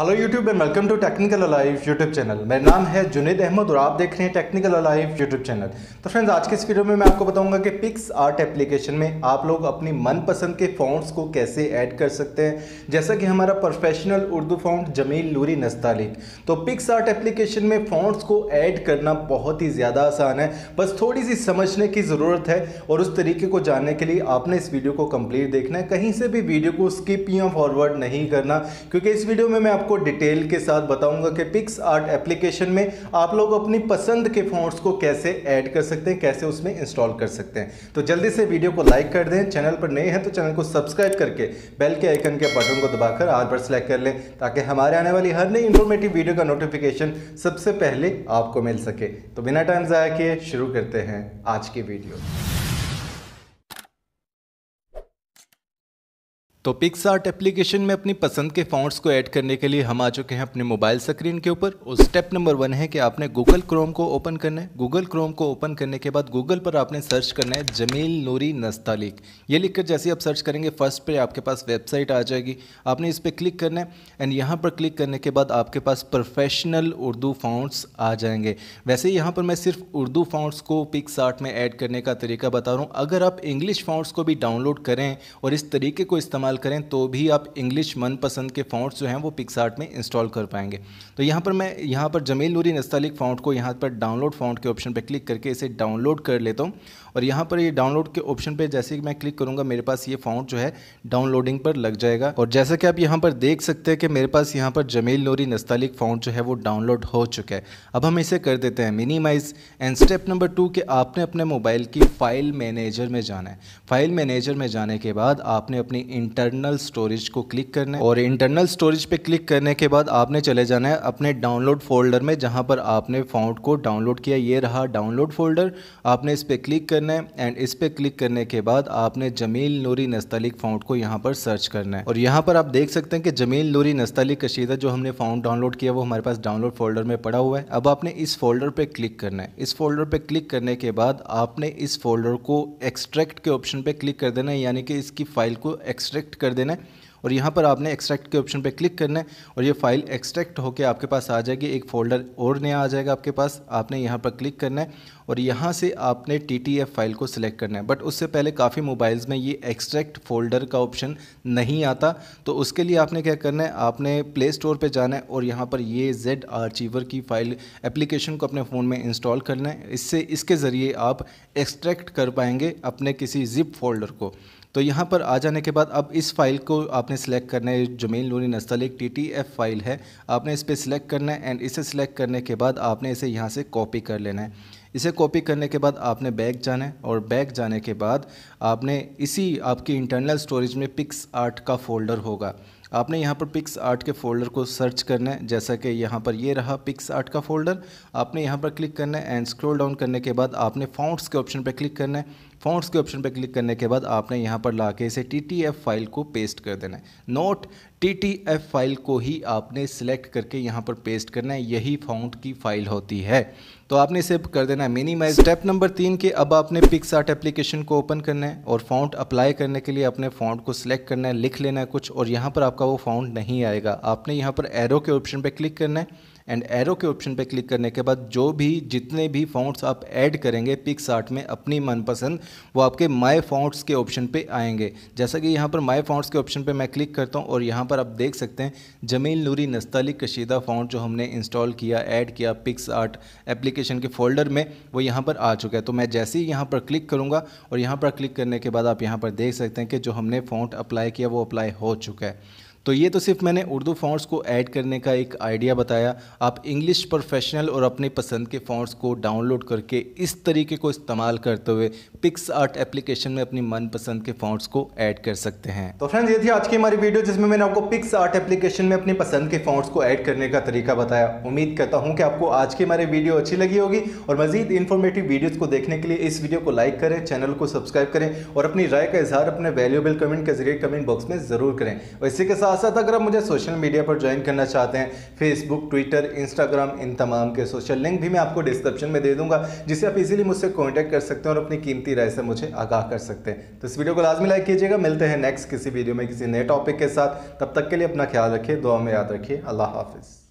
hello YouTube and welcome to Technical Alive YouTube channel मेरा नाम है जुनेद अहमद और आप देख रहे हैं टेक्निकल अलाइव यूट्यूब चैनल तो फ्रेंड्स आज के इस वीडियो में मैं आपको बताऊंगा कि पिक्स आर्ट एप्लीकेशन में आप लोग अपनी मनपसंद के फ़ॉन्ट्स को कैसे ऐड कर सकते हैं जैसा कि हमारा प्रोफेशनल उर्दू फ़ॉन्ट जमील लूरी नस्तालिक तो पिक्स आर्ट एप्लीकेशन में फ़ॉन्ट्स को ऐड करना बहुत ही ज़्यादा आसान है बस थोड़ी सी समझने की ज़रूरत है और उस तरीके को जानने के लिए आपने इस वीडियो को कम्प्लीट देखना है कहीं से भी वीडियो को स्किप या फॉरवर्ड नहीं करना क्योंकि इस वीडियो में मैं आपको डिटेल के साथ बताऊंगा कि पिक्स आर्ट एप्लीकेशन में आप लोग अपनी पसंद के फ़ॉन्ट्स को कैसे ऐड कर सकते हैं कैसे उसमें इंस्टॉल कर सकते हैं तो जल्दी से वीडियो को लाइक कर दें चैनल पर नए हैं तो चैनल को सब्सक्राइब करके बेल के आइकन के बटन को दबाकर आज पर सेलेक्ट कर लें ताकि हमारे आने वाली हर नई इन्फॉर्मेटिव वीडियो का नोटिफिकेशन सबसे पहले आपको मिल सके तो बिना टाइम ज़ाया किए शुरू करते हैं आज की वीडियो तो पिक्स आर्ट एप्लीकेशन में अपनी पसंद के फ़ॉन्ट्स को ऐड करने के लिए हम आ चुके हैं अपने मोबाइल स्क्रीन के ऊपर और स्टेप नंबर वन है कि आपने गूगल क्रोम को ओपन करना है गूगल क्रोम को ओपन करने के बाद गूगल पर आपने सर्च करना है जमील नूरी नस्तालिक ये लिखकर जैसे आप सर्च करेंगे फर्स्ट पर आपके पास वेबसाइट आ जाएगी आपने इस पर क्लिक करना है एंड यहाँ पर क्लिक करने के बाद आपके पास प्रोफेशनल उर्दू फ़ॉन्ट्स आ जाएंगे वैसे यहाँ पर मैं सिर्फ उर्दू फ़ॉन्ट्स को आर्ट में ऐड करने का तरीका बता रहा हूँ अगर आप इंग्लिश फ़ॉन्ट्स को भी डाउनलोड करें और इस तरीके को इस्तेमाल करें तो भी आप इंग्लिश मनपसंद के फ़ॉन्ट्स जो हैं वो पिक्सार्ट में इंस्टॉल कर पाएंगे तो यहाँ पर मैं यहाँ पर जमील नूरी नस्तालिक फ़ॉन्ट को यहाँ पर डाउनलोड फ़ॉन्ट के ऑप्शन पर क्लिक करके इसे डाउनलोड कर लेता हूँ और यहाँ पर ये डाउनलोड के ऑप्शन पर जैसे कि मैं क्लिक करूँगा मेरे पास ये फ़ॉन्ट जो है डाउनलोडिंग पर लग जाएगा और जैसा कि आप यहाँ पर देख सकते हैं कि मेरे पास यहाँ पर जमील नूरी नस्तालिक फ़ॉन्ट जो है वो डाउनलोड हो चुका है अब हम इसे कर देते हैं minimize and step number two कि आपने अपने मोबाइल की फ़ाइल मैनेजर में जाना है फाइल मैनेजर में जाने के बाद आपने अपनी इंटर इंटरनल स्टोरेज को क्लिक करना है और इंटरनल स्टोरेज पे क्लिक करने के बाद आपने चले जाना है अपने डाउनलोड फोल्डर में जहाँ पर आपने फाउंड को डाउनलोड किया ये रहा डाउनलोड फोल्डर आपने इस पर क्लिक करना है एंड इस पर क्लिक करने के बाद आपने जमील नूरी नस्तलिक फाउंड को यहाँ पर सर्च करना है और यहाँ पर आप देख सकते हैं कि जमील नूरी नस्तलिक कशीदा जो हमने फाउंड डाउनलोड किया वो हमारे पास डाउनलोड फोल्डर में पड़ा हुआ है अब आपने इस फोल्डर पर क्लिक करना है इस फोल्डर पर क्लिक करने के बाद आपने इस फोल्डर को एक्सट्रैक्ट के ऑप्शन पर क्लिक कर देना है यानी कि इसकी फाइल को एक्सट्रैक्ट सिलेक्ट कर देना है और यहाँ पर आपने एक्सट्रैक्ट के ऑप्शन पर क्लिक करना है और ये फाइल एक्सट्रैक्ट होकर आपके पास आ जाएगी एक फोल्डर और नया आ जाएगा आपके पास आपने यहाँ पर क्लिक करना है और यहाँ से आपने टी फाइल को सिलेक्ट करना है बट उससे पहले काफ़ी मोबाइल्स में ये एक्सट्रैक्ट फोल्डर का ऑप्शन नहीं आता तो उसके लिए आपने क्या करना है आपने प्ले स्टोर पर जाना है और यहाँ पर ये जेड आर्चीवर की फ़ाइल एप्लीकेशन को अपने फ़ोन में इंस्टॉल करना है इससे इसके ज़रिए आप एक्सट्रैक्ट कर पाएंगे अपने किसी जिप फोल्डर को तो यहाँ पर आ जाने के बाद अब इस फाइल को आपने सेलेक्ट करना है जो मेन लोनी नस्तल एक टी फाइल है आपने इस पर सिलेक्ट करना है एंड इसे सिलेक्ट करने के बाद आपने इसे यहाँ से कॉपी कर लेना है इसे कॉपी करने के बाद आपने बैक जाना है और बैक जाने के बाद आपने इसी आपकी इंटरनल स्टोरेज में पिक्स आर्ट का फ़ोल्डर होगा आपने यहाँ पर पिक्स आर्ट के फ़ोल्डर को सर्च करना है जैसा कि यहाँ पर ये रहा पिक्स आर्ट का फ़ोल्डर आपने यहाँ पर क्लिक करना है एंड स्क्रॉल डाउन करने के बाद आपने फाउंट्स के ऑप्शन पर क्लिक करना है फॉन्ट्स के ऑप्शन पर क्लिक करने के बाद आपने यहाँ पर ला के इसे टी फाइल को पेस्ट कर देना है नोट टी फाइल को ही आपने सिलेक्ट करके यहाँ पर पेस्ट करना है यही फॉन्ट की फाइल होती है तो आपने इसे कर देना है मिनिमाइज स्टेप नंबर तीन के अब आपने पिक्स आर्ट एप्लीकेशन को ओपन करना है और फाउंट अप्लाई करने के लिए अपने फाउंट को सिलेक्ट करना है लिख लेना है कुछ और यहाँ पर आपका वो फाउंट नहीं आएगा आपने यहाँ पर एरो के ऑप्शन पर क्लिक करना है एंड एरो के ऑप्शन पे क्लिक करने के बाद जो भी जितने भी फ़ॉन्ट्स आप ऐड करेंगे पिक्स आर्ट में अपनी मनपसंद वो आपके माई फ़ॉन्ट्स के ऑप्शन पे आएंगे जैसा कि यहाँ पर माई फ़ॉन्ट्स के ऑप्शन पे मैं क्लिक करता हूँ और यहाँ पर आप देख सकते हैं जमील नूरी नस्ताली कशीदा फाउंड जो हमने इंस्टॉल किया ऐड किया पिक्स आर्ट एप्लीकेशन के फोल्डर में वो यहाँ पर आ चुका है तो मैं जैसे ही यहाँ पर क्लिक करूँगा और यहाँ पर क्लिक करने के बाद आप यहाँ पर देख सकते हैं कि जो हमने फाउंट अप्लाई किया वो अप्लाई हो चुका है तो ये तो सिर्फ मैंने उर्दू फ़ॉन्ट्स को ऐड करने का एक आइडिया बताया आप इंग्लिश प्रोफेशनल और अपने पसंद के फ़ॉन्ट्स को डाउनलोड करके इस तरीके को इस्तेमाल करते हुए पिक्स आर्ट एप्लीकेशन में अपनी मनपसंद के फ़ॉन्ट्स को ऐड कर सकते हैं तो फ्रेंड्स ये थी आज की हमारी वीडियो जिसमें मैंने आपको पिक्स आर्ट एप्लीकेशन में अपनी पसंद के फ़ॉन्ट्स को ऐड करने का तरीका बताया उम्मीद करता हूँ कि आपको आज की हमारी वीडियो अच्छी लगी होगी और मजीद इन्फॉर्मेटिव वीडियोज़ को देखने के लिए इस वीडियो को लाइक करें चैनल को सब्सक्राइब करें और अपनी राय का इजहार अपने वैल्यूबल कमेंट के जरिए कमेंट बॉक्स में ज़रूर करें और इसी के साथ साथ अगर आप मुझे सोशल मीडिया पर ज्वाइन करना चाहते हैं फेसबुक ट्विटर इंस्टाग्राम इन तमाम के सोशल लिंक भी मैं आपको डिस्क्रिप्शन में दे दूंगा जिसे आप इजीली मुझसे कॉन्टैक्ट कर सकते हैं और अपनी कीमती राय से मुझे आगाह कर सकते हैं तो इस वीडियो को लाजमी लाइक कीजिएगा मिलते हैं नेक्स्ट किसी वीडियो में किसी नए टॉपिक के साथ तब तक के लिए अपना ख्याल रखिए दुआ में याद रखिए अल्लाह हाफिज़